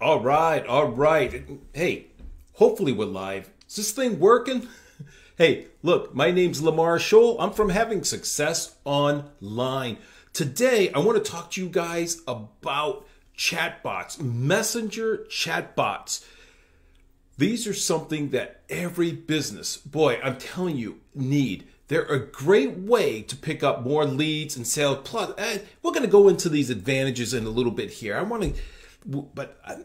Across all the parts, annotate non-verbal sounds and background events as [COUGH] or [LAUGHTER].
All right, all right. Hey, hopefully we're live. Is this thing working? [LAUGHS] hey, look, my name's Lamar Scholl. I'm from Having Success Online. Today, I want to talk to you guys about chatbots, messenger chatbots. These are something that every business, boy, I'm telling you, need. They're a great way to pick up more leads and sales. Plus, eh, we're going to go into these advantages in a little bit here. I want to but uh,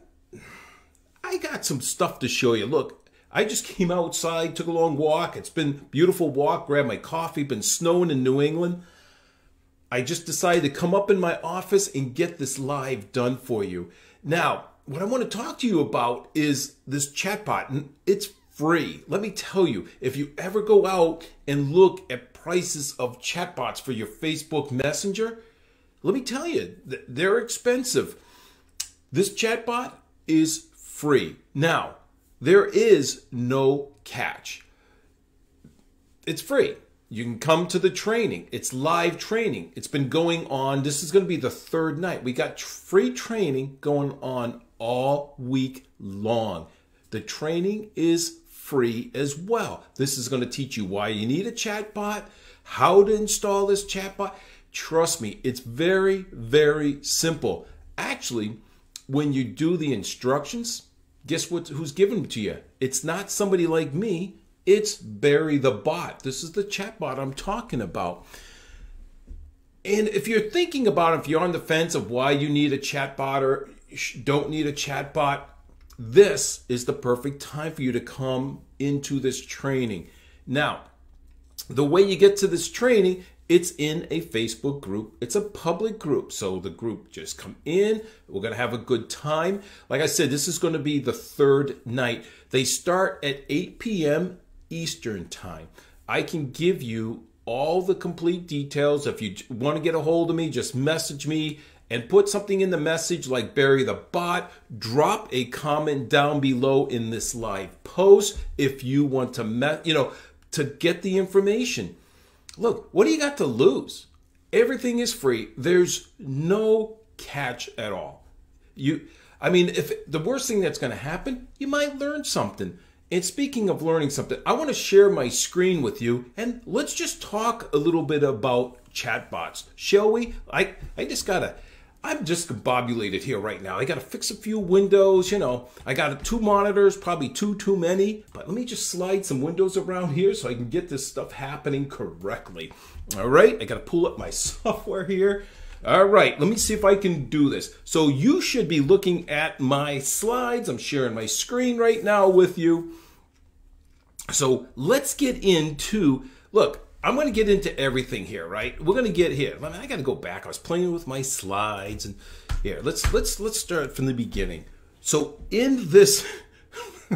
I got some stuff to show you. Look, I just came outside, took a long walk. It's been beautiful walk, grabbed my coffee, been snowing in New England. I just decided to come up in my office and get this live done for you. Now, what I want to talk to you about is this chatbot, and it's free. Let me tell you, if you ever go out and look at prices of chatbots for your Facebook Messenger, let me tell you, they're expensive. This chatbot is free. Now, there is no catch. It's free. You can come to the training. It's live training. It's been going on. This is going to be the third night. We got free training going on all week long. The training is free as well. This is going to teach you why you need a chatbot, how to install this chatbot. Trust me, it's very, very simple. Actually, when you do the instructions, guess what? Who's giving it to you? It's not somebody like me. It's Barry the bot. This is the chatbot I'm talking about. And if you're thinking about, if you're on the fence of why you need a chatbot or don't need a chatbot, this is the perfect time for you to come into this training. Now, the way you get to this training it's in a Facebook group. It's a public group. So the group just come in. We're going to have a good time. Like I said, this is going to be the third night. They start at 8 p.m. Eastern time. I can give you all the complete details. If you want to get a hold of me, just message me and put something in the message like bury the bot. Drop a comment down below in this live post if you want to, you know, to get the information. Look, what do you got to lose? Everything is free. There's no catch at all. You I mean, if the worst thing that's going to happen, you might learn something. And speaking of learning something, I want to share my screen with you and let's just talk a little bit about chatbots, shall we? I I just got to I'm discombobulated here right now. I got to fix a few windows, you know. I got two monitors, probably two too many. But let me just slide some windows around here so I can get this stuff happening correctly. All right, I got to pull up my [LAUGHS] software here. All right, let me see if I can do this. So you should be looking at my slides. I'm sharing my screen right now with you. So let's get into, look, I'm going to get into everything here, right? We're going to get here. I, mean, I got to go back. I was playing with my slides, and here let's let's let's start from the beginning. So in this [LAUGHS]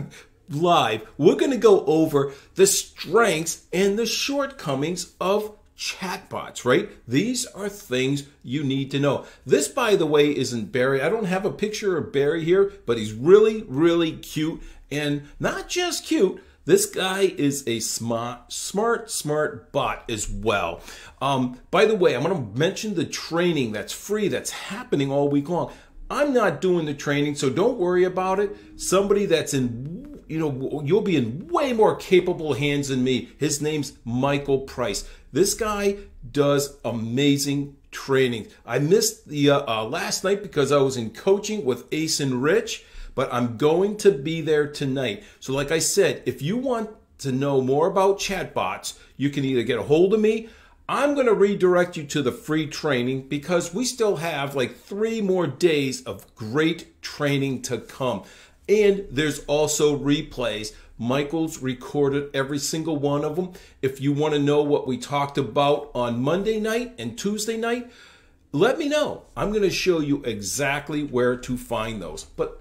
live, we're going to go over the strengths and the shortcomings of chatbots, right? These are things you need to know. This, by the way, isn't Barry. I don't have a picture of Barry here, but he's really, really cute and not just cute, this guy is a smart, smart, smart bot as well. Um, by the way, I'm going to mention the training that's free that's happening all week long. I'm not doing the training, so don't worry about it. Somebody that's in, you know, you'll be in way more capable hands than me. His name's Michael Price. This guy does amazing training. I missed the uh, uh, last night because I was in coaching with Ace and Rich but I'm going to be there tonight. So, like I said, if you want to know more about chatbots, you can either get a hold of me. I'm going to redirect you to the free training because we still have like three more days of great training to come. And there's also replays. Michael's recorded every single one of them. If you want to know what we talked about on Monday night and Tuesday night, let me know. I'm going to show you exactly where to find those. But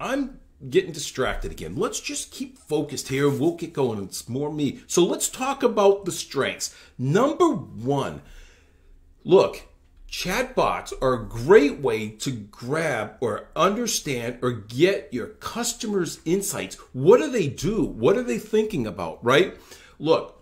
I'm getting distracted again. Let's just keep focused here. We'll get going. It's more me. So let's talk about the strengths. Number one, look, chatbots are a great way to grab or understand or get your customers' insights. What do they do? What are they thinking about, right? Look,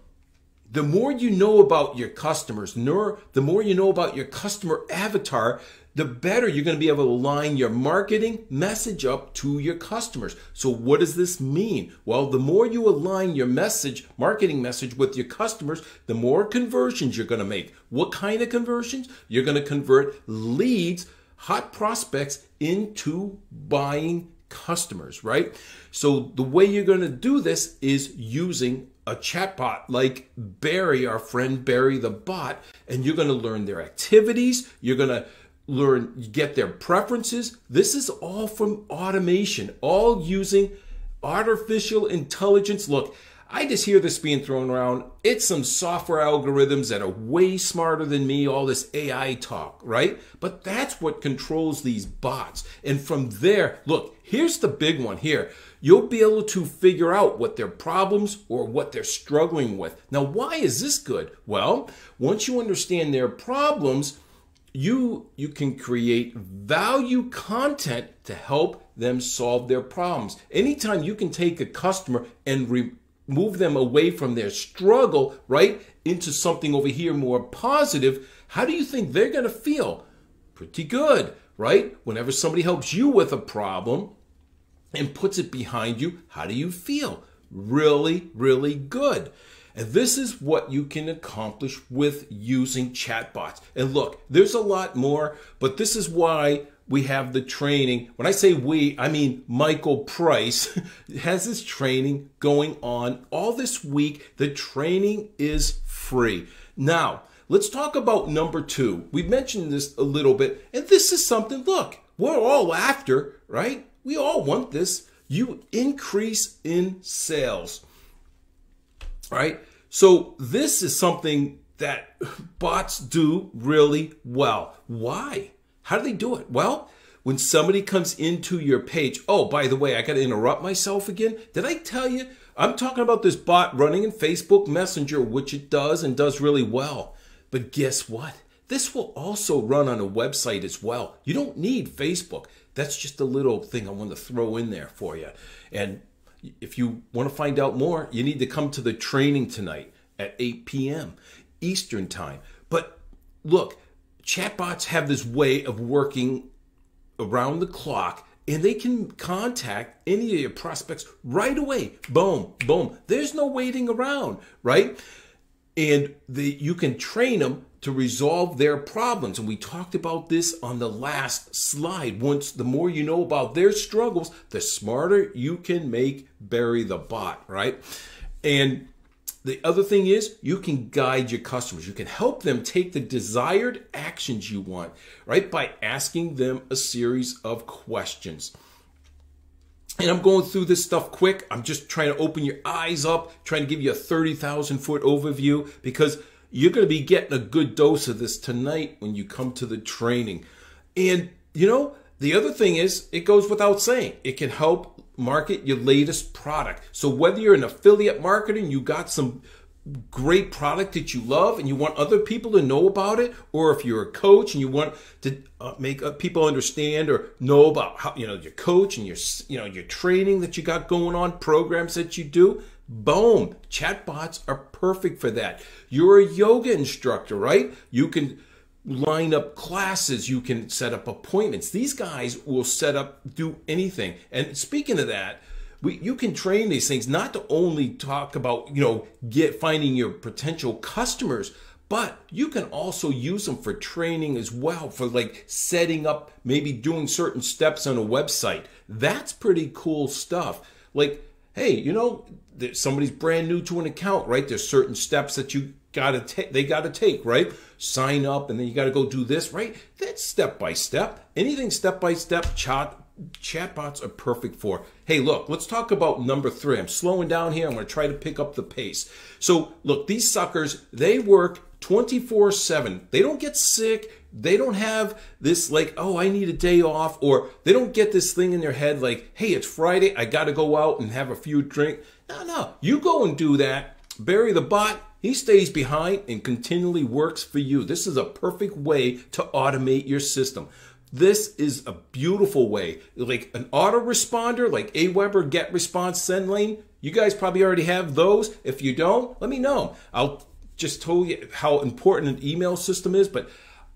the more you know about your customers, the more you know about your customer avatar, the better you're going to be able to line your marketing message up to your customers. So what does this mean? Well, the more you align your message, marketing message with your customers, the more conversions you're going to make. What kind of conversions? You're going to convert leads, hot prospects into buying customers, right? So the way you're going to do this is using a chatbot like Barry, our friend Barry the bot, and you're going to learn their activities. You're going to learn, get their preferences. This is all from automation, all using artificial intelligence. Look, I just hear this being thrown around. It's some software algorithms that are way smarter than me, all this AI talk, right? But that's what controls these bots. And from there, look, here's the big one here. You'll be able to figure out what their problems or what they're struggling with. Now, why is this good? Well, once you understand their problems, you you can create value content to help them solve their problems anytime you can take a customer and re- move them away from their struggle right into something over here more positive how do you think they're going to feel pretty good right whenever somebody helps you with a problem and puts it behind you how do you feel really really good and this is what you can accomplish with using chatbots. And look, there's a lot more, but this is why we have the training. When I say we, I mean Michael Price [LAUGHS] has this training going on all this week. The training is free. Now, let's talk about number two. We mentioned this a little bit, and this is something, look, we're all after, right? We all want this. You increase in sales right? So this is something that [LAUGHS] bots do really well. Why? How do they do it? Well, when somebody comes into your page, oh, by the way, I got to interrupt myself again. Did I tell you? I'm talking about this bot running in Facebook Messenger, which it does and does really well. But guess what? This will also run on a website as well. You don't need Facebook. That's just a little thing I want to throw in there for you. And if you want to find out more, you need to come to the training tonight at 8 p.m. Eastern Time. But look, chatbots have this way of working around the clock and they can contact any of your prospects right away. Boom, boom. There's no waiting around, right? and the, you can train them to resolve their problems. And we talked about this on the last slide. Once the more you know about their struggles, the smarter you can make bury the bot, right? And the other thing is you can guide your customers. You can help them take the desired actions you want, right? By asking them a series of questions and I'm going through this stuff quick. I'm just trying to open your eyes up, trying to give you a 30,000 foot overview because you're going to be getting a good dose of this tonight when you come to the training. And, you know, the other thing is, it goes without saying, it can help market your latest product. So whether you're an affiliate marketing, you got some great product that you love and you want other people to know about it or if you're a coach and you want to uh, make uh, people understand or know about how you know your coach and your you know your training that you got going on programs that you do boom chatbots are perfect for that you're a yoga instructor right you can line up classes you can set up appointments these guys will set up do anything and speaking of that we, you can train these things not to only talk about, you know, get finding your potential customers, but you can also use them for training as well for like setting up, maybe doing certain steps on a website. That's pretty cool stuff. Like, hey, you know, somebody's brand new to an account, right? There's certain steps that you gotta take they gotta take right sign up and then you gotta go do this right that's step by step anything step by step Chat chatbots are perfect for. Hey, look, let's talk about number three. I'm slowing down here. I'm going to try to pick up the pace. So, look, these suckers, they work 24 7. They don't get sick. They don't have this, like, oh, I need a day off, or they don't get this thing in their head, like, hey, it's Friday. I got to go out and have a few drink. No, no. You go and do that. Bury the bot. He stays behind and continually works for you. This is a perfect way to automate your system. This is a beautiful way. Like an autoresponder, like Aweber, Get Response, Send Lane. You guys probably already have those. If you don't, let me know. I'll just tell you how important an email system is, but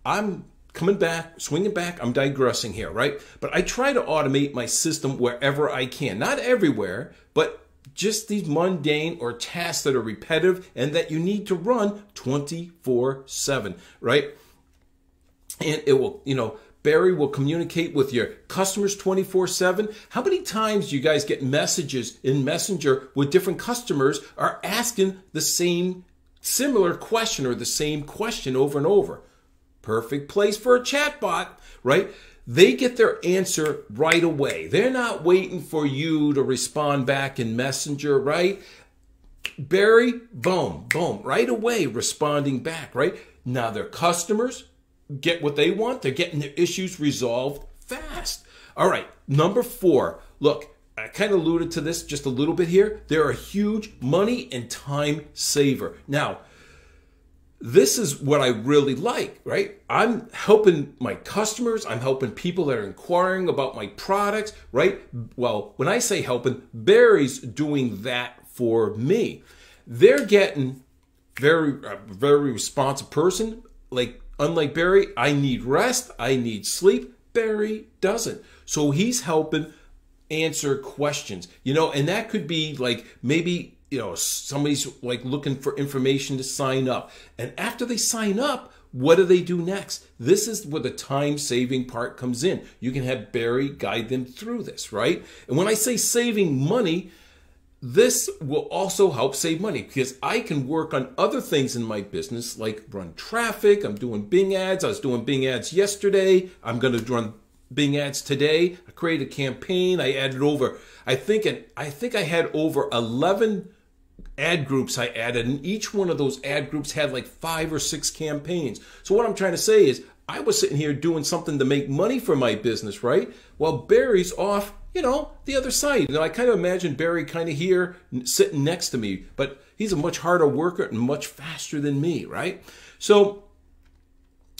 I'm coming back, swinging back. I'm digressing here, right? But I try to automate my system wherever I can. Not everywhere, but just these mundane or tasks that are repetitive and that you need to run 24 7, right? And it will, you know, Barry will communicate with your customers 24 7. How many times do you guys get messages in Messenger with different customers are asking the same similar question or the same question over and over? Perfect place for a chatbot, right? They get their answer right away. They're not waiting for you to respond back in Messenger, right? Barry, boom, boom, right away responding back, right? Now their customers, get what they want. They're getting their issues resolved fast. All right, number four. Look, I kind of alluded to this just a little bit here. They're a huge money and time saver. Now, this is what I really like, right? I'm helping my customers, I'm helping people that are inquiring about my products, right? Well, when I say helping, Barry's doing that for me. They're getting very, very responsive person, like Unlike Barry, I need rest, I need sleep. Barry doesn't. So he's helping answer questions, you know, and that could be like maybe, you know, somebody's like looking for information to sign up. And after they sign up, what do they do next? This is where the time saving part comes in. You can have Barry guide them through this, right? And when I say saving money, this will also help save money because I can work on other things in my business like run traffic. I'm doing Bing ads. I was doing Bing ads yesterday. I'm going to run Bing ads today. I created a campaign. I added over, I think, I think I had over 11 ad groups I added and each one of those ad groups had like five or six campaigns. So what I'm trying to say is I was sitting here doing something to make money for my business, right? While Barry's off you know, the other side. And I kind of imagine Barry kind of here sitting next to me, but he's a much harder worker and much faster than me, right? So,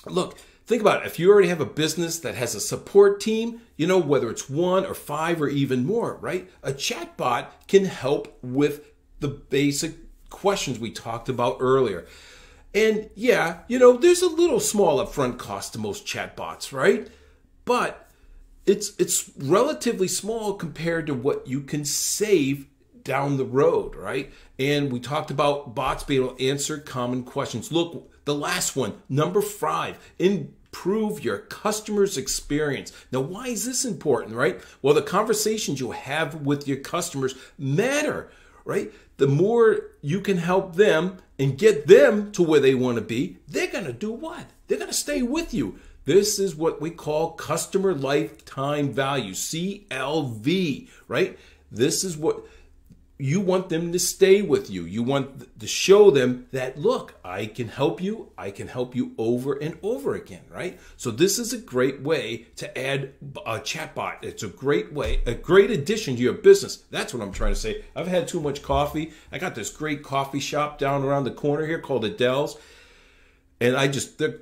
look, think about it. If you already have a business that has a support team, you know, whether it's one or five or even more, right? A chatbot can help with the basic questions we talked about earlier. And yeah, you know, there's a little small upfront cost to most chatbots, right? But it's it's relatively small compared to what you can save down the road, right? And we talked about bots being able to answer common questions. Look, the last one, number five, improve your customer's experience. Now, why is this important, right? Well, the conversations you have with your customers matter, right? The more you can help them and get them to where they want to be, they're going to do what? They're going to stay with you. This is what we call customer lifetime value, CLV, right? This is what you want them to stay with you. You want to show them that, look, I can help you. I can help you over and over again, right? So this is a great way to add a chatbot. It's a great way, a great addition to your business. That's what I'm trying to say. I've had too much coffee. I got this great coffee shop down around the corner here called Adele's. And I just, they're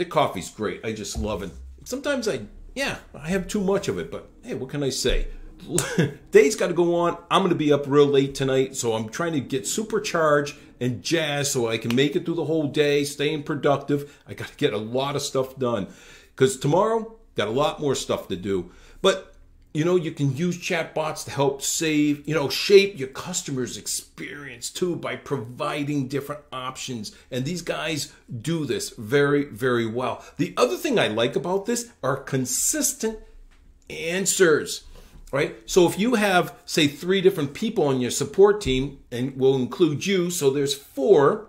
the coffee's great. I just love it. Sometimes I, yeah, I have too much of it, but hey, what can I say? [LAUGHS] Day's got to go on. I'm going to be up real late tonight, so I'm trying to get supercharged and jazzed so I can make it through the whole day, staying productive. I got to get a lot of stuff done because tomorrow, got a lot more stuff to do. But you know you can use chatbots to help save you know shape your customers experience too by providing different options and these guys do this very very well the other thing i like about this are consistent answers right so if you have say three different people on your support team and we'll include you so there's four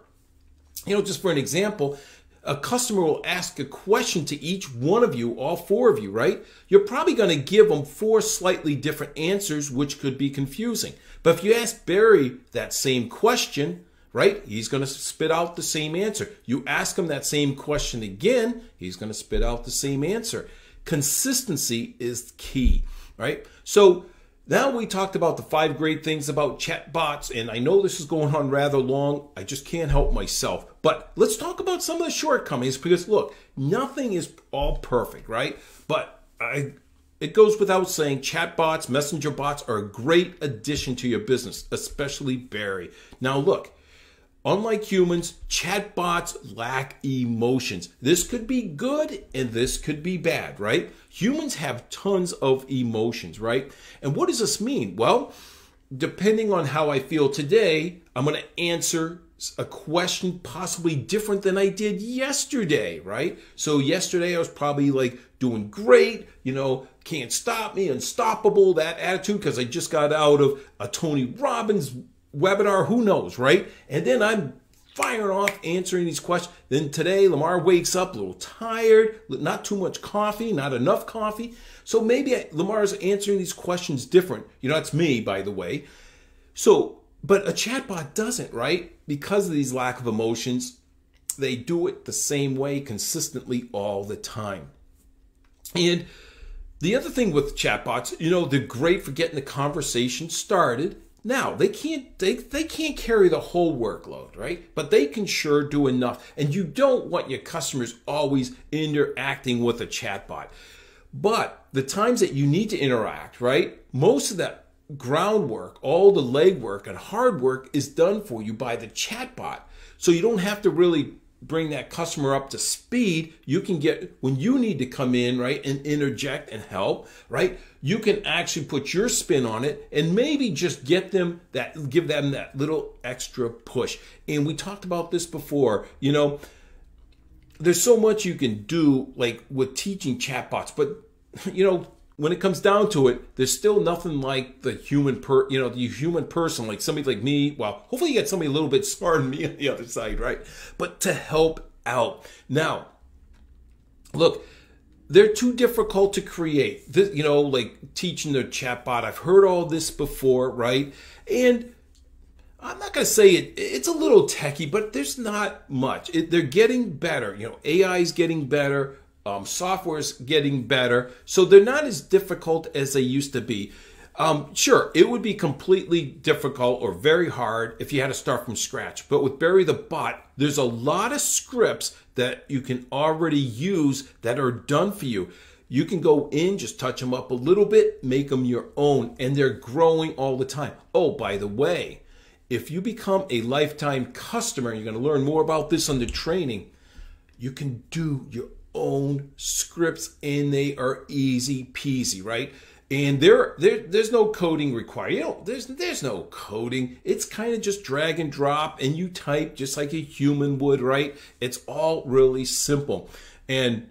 you know just for an example a customer will ask a question to each one of you, all four of you, right? You're probably going to give them four slightly different answers, which could be confusing. But if you ask Barry that same question, right, he's going to spit out the same answer. You ask him that same question again, he's going to spit out the same answer. Consistency is key, right? So now we talked about the five great things about chatbots, and I know this is going on rather long. I just can't help myself. But let's talk about some of the shortcomings because look, nothing is all perfect, right? But I it goes without saying chatbots, messenger bots are a great addition to your business, especially Barry. Now look, unlike humans, chatbots lack emotions. This could be good and this could be bad, right? Humans have tons of emotions, right? And what does this mean? Well, depending on how I feel today, I'm going to answer a question possibly different than I did yesterday, right? So yesterday I was probably like doing great, you know, can't stop me, unstoppable, that attitude because I just got out of a Tony Robbins webinar, who knows, right? And then I'm firing off answering these questions. Then today, Lamar wakes up a little tired, not too much coffee, not enough coffee. So maybe Lamar's answering these questions different. You know, that's me, by the way. So, but a chatbot doesn't, right? Because of these lack of emotions, they do it the same way consistently all the time. And the other thing with chatbots, you know, they're great for getting the conversation started now they can't they, they can't carry the whole workload, right? But they can sure do enough. And you don't want your customers always interacting with a chatbot. But the times that you need to interact, right? Most of that groundwork, all the legwork and hard work is done for you by the chatbot. So you don't have to really bring that customer up to speed, you can get when you need to come in, right, and interject and help, right? You can actually put your spin on it and maybe just get them that give them that little extra push. And we talked about this before, you know, there's so much you can do like with teaching chatbots, but [LAUGHS] you know, when it comes down to it, there's still nothing like the human per you know the human person, like somebody like me. Well, hopefully you got somebody a little bit smarter than me on the other side, right? But to help out now. Look, they're too difficult to create. This, you know, like teaching the chatbot. I've heard all this before, right? And I'm not going to say it, it's a little techy, but there's not much. It, they're getting better. You know, AI is getting better um, software is getting better, so they're not as difficult as they used to be. Um, sure, it would be completely difficult or very hard if you had to start from scratch. But with Barry the Bot, there's a lot of scripts that you can already use that are done for you. You can go in, just touch them up a little bit, make them your own, and they're growing all the time. Oh, by the way, if you become a lifetime customer, you're going to learn more about this under training, you can do your own scripts and they are easy peasy, right? And there, there there's no coding required. You know, there's there's no coding. It's kind of just drag and drop and you type just like a human would, right? It's all really simple. And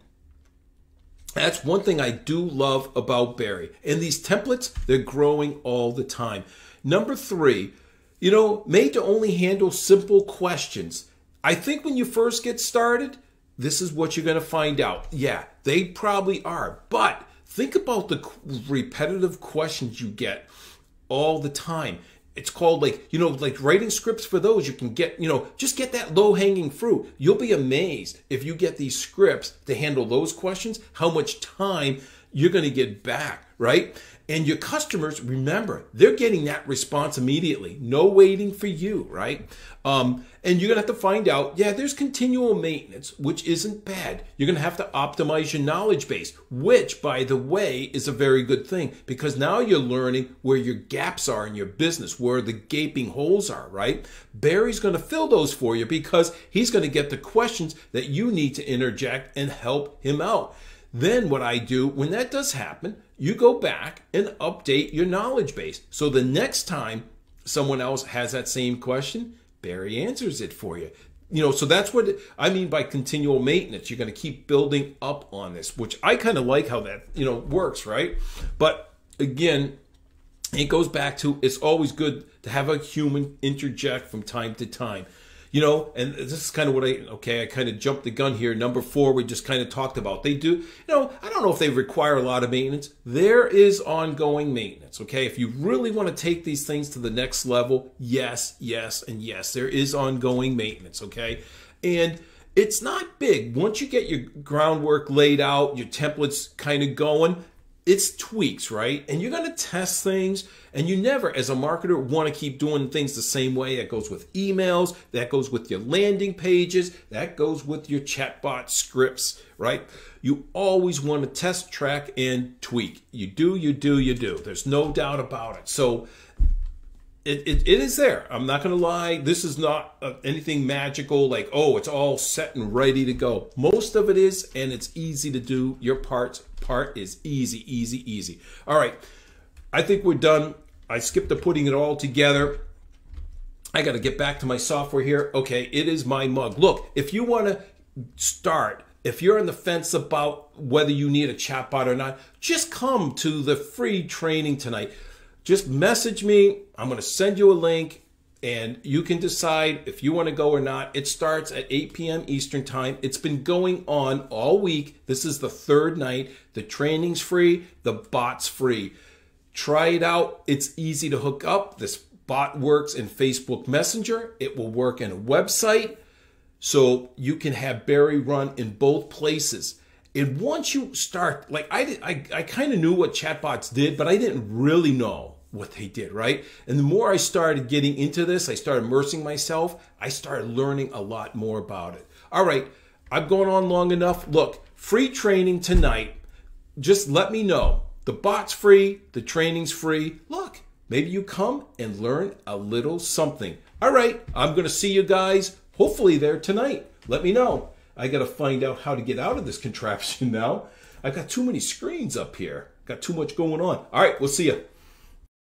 that's one thing I do love about Barry. And these templates, they're growing all the time. Number three, you know, made to only handle simple questions. I think when you first get started, this is what you're going to find out. Yeah, they probably are. But think about the repetitive questions you get all the time. It's called like, you know, like writing scripts for those. You can get, you know, just get that low hanging fruit. You'll be amazed if you get these scripts to handle those questions, how much time you're going to get back, right? And your customers, remember, they're getting that response immediately. No waiting for you, right? Um, and you're gonna have to find out, yeah, there's continual maintenance, which isn't bad. You're gonna have to optimize your knowledge base, which, by the way, is a very good thing because now you're learning where your gaps are in your business, where the gaping holes are, right? Barry's gonna fill those for you because he's gonna get the questions that you need to interject and help him out. Then what I do when that does happen, you go back and update your knowledge base. So the next time someone else has that same question, Barry answers it for you. You know, so that's what I mean by continual maintenance. You're going to keep building up on this, which I kind of like how that, you know, works, right? But again, it goes back to it's always good to have a human interject from time to time you know, and this is kind of what I okay, I kind of jumped the gun here. Number four, we just kind of talked about. They do, you know, I don't know if they require a lot of maintenance. There is ongoing maintenance. Okay, if you really want to take these things to the next level, yes, yes, and yes, there is ongoing maintenance. Okay, and it's not big. Once you get your groundwork laid out, your templates kind of going, it's tweaks, right? And you're going to test things, and you never, as a marketer, want to keep doing things the same way. That goes with emails, that goes with your landing pages, that goes with your chatbot scripts, right? You always want to test, track, and tweak. You do, you do, you do. There's no doubt about it. So it, it, it is there. I'm not going to lie. This is not uh, anything magical like, oh, it's all set and ready to go. Most of it is, and it's easy to do. Your part, part is easy, easy, easy. All right. I think we're done. I skipped the putting it all together. I got to get back to my software here. Okay, it is my mug. Look, if you want to start if you're on the fence about whether you need a chatbot or not, just come to the free training tonight. Just message me. I'm going to send you a link and you can decide if you want to go or not. It starts at 8 p.m. Eastern Time. It's been going on all week. This is the third night. The training's free, the bot's free. Try it out. It's easy to hook up. This bot works in Facebook Messenger, it will work in a website. So you can have Barry run in both places. And once you start, like I did, I, I kind of knew what chatbots did, but I didn't really know what they did, right? And the more I started getting into this, I started immersing myself, I started learning a lot more about it. All right, I've gone on long enough. Look, free training tonight. Just let me know. The bot's free, the training's free. Look, maybe you come and learn a little something. All right, I'm going to see you guys hopefully there tonight. Let me know. I got to find out how to get out of this [LAUGHS] contraption now. I've got too many screens up here. Got too much going on. All right, we'll see you.